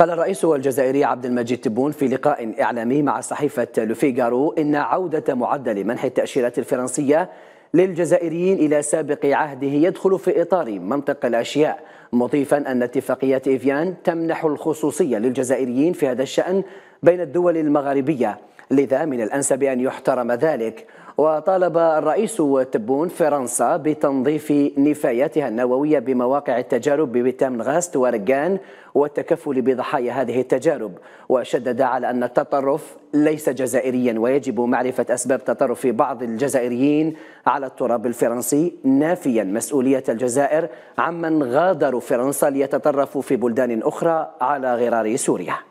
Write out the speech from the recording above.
قال الرئيس الجزائري عبد المجيد تبون في لقاء إعلامي مع صحيفة لوفيغارو إن عودة معدل منح التأشيرات الفرنسية للجزائريين إلى سابق عهده يدخل في إطار منطق الأشياء مضيفا أن اتفاقية إيفيان تمنح الخصوصية للجزائريين في هذا الشأن بين الدول المغاربية لذا من الأنسب أن يحترم ذلك وطالب الرئيس تبون فرنسا بتنظيف نفاياتها النووية بمواقع التجارب غاست ورقان والتكفل بضحايا هذه التجارب وشدد على أن التطرف ليس جزائريا ويجب معرفة أسباب تطرف بعض الجزائريين على التراب الفرنسي نافيا مسؤولية الجزائر عمن غادروا فرنسا ليتطرفوا في بلدان أخرى على غرار سوريا